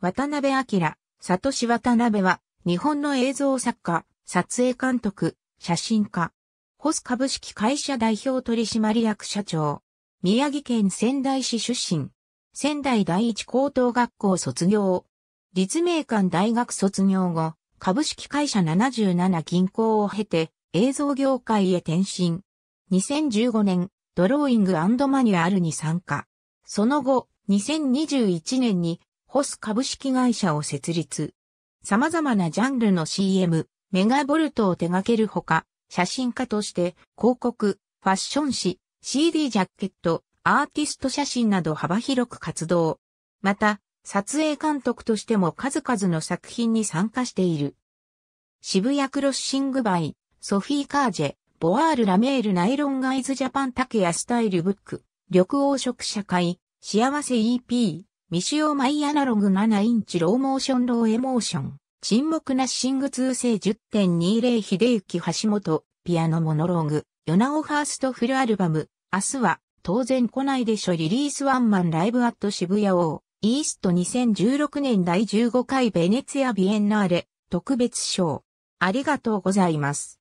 渡辺明、里氏渡辺は、日本の映像作家、撮影監督、写真家。ホス株式会社代表取締役社長。宮城県仙台市出身。仙台第一高等学校卒業。立命館大学卒業後、株式会社77銀行を経て、映像業界へ転身。2015年、ドローイングマニュアルに参加。その後、2021年にホス株式会社を設立。様々なジャンルの CM、メガボルトを手掛けるほか、写真家として広告、ファッション誌、CD ジャケット、アーティスト写真など幅広く活動。また、撮影監督としても数々の作品に参加している。渋谷クロッシングバイ、ソフィー・カージェ、ボワール・ラメール・ナイロン・ガイズ・ジャパン・タケヤ・スタイルブック、緑黄色社会、幸せ EP、未使用マイアナログ7インチローモーションローエモーション。沈黙なシング通世10.20秀幸橋本、ピアノモノローグ、ヨナオファーストフルアルバム、明日は、当然来ないでしょリリースワンマンライブアット渋谷王、イースト2016年第15回ベネツィアビエンナーレ、特別賞。ありがとうございます。